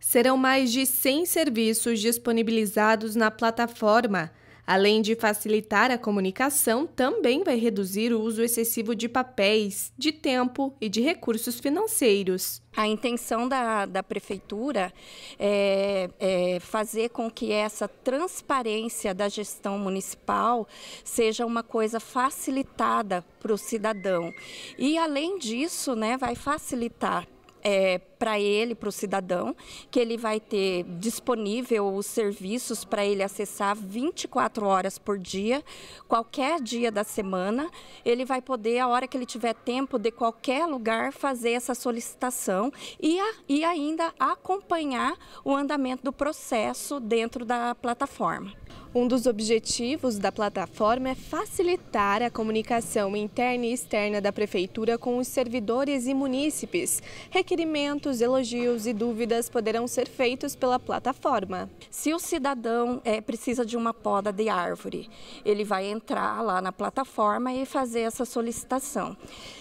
Serão mais de 100 serviços disponibilizados na plataforma. Além de facilitar a comunicação, também vai reduzir o uso excessivo de papéis, de tempo e de recursos financeiros. A intenção da, da prefeitura é, é, fazer com que essa transparência da gestão municipal seja uma coisa facilitada para o cidadão. E, além disso, né, vai facilitar é, para ele, para o cidadão, que ele vai ter disponível os serviços para ele acessar 24 horas por dia, qualquer dia da semana. Ele vai poder, a hora que ele tiver tempo, de qualquer lugar, fazer essa solicitação e, a, e ainda acompanhar o andamento do processo dentro da plataforma. Um dos objetivos da plataforma é facilitar a comunicação interna e externa da Prefeitura com os servidores e munícipes. Requerimentos, elogios e dúvidas poderão ser feitos pela plataforma. Se o cidadão é, precisa de uma poda de árvore, ele vai entrar lá na plataforma e fazer essa solicitação.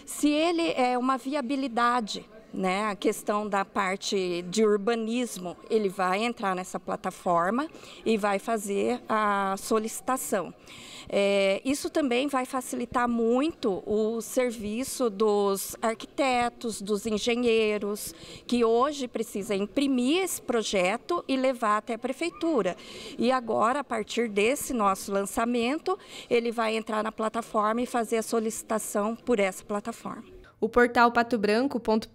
Se ele é uma viabilidade né, a questão da parte de urbanismo, ele vai entrar nessa plataforma e vai fazer a solicitação. É, isso também vai facilitar muito o serviço dos arquitetos, dos engenheiros, que hoje precisa imprimir esse projeto e levar até a prefeitura. E agora, a partir desse nosso lançamento, ele vai entrar na plataforma e fazer a solicitação por essa plataforma. O portal patobranco.pr.gov.br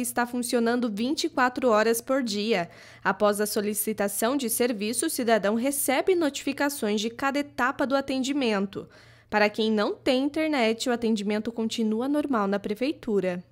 está funcionando 24 horas por dia. Após a solicitação de serviço, o cidadão recebe notificações de cada etapa do atendimento. Para quem não tem internet, o atendimento continua normal na prefeitura.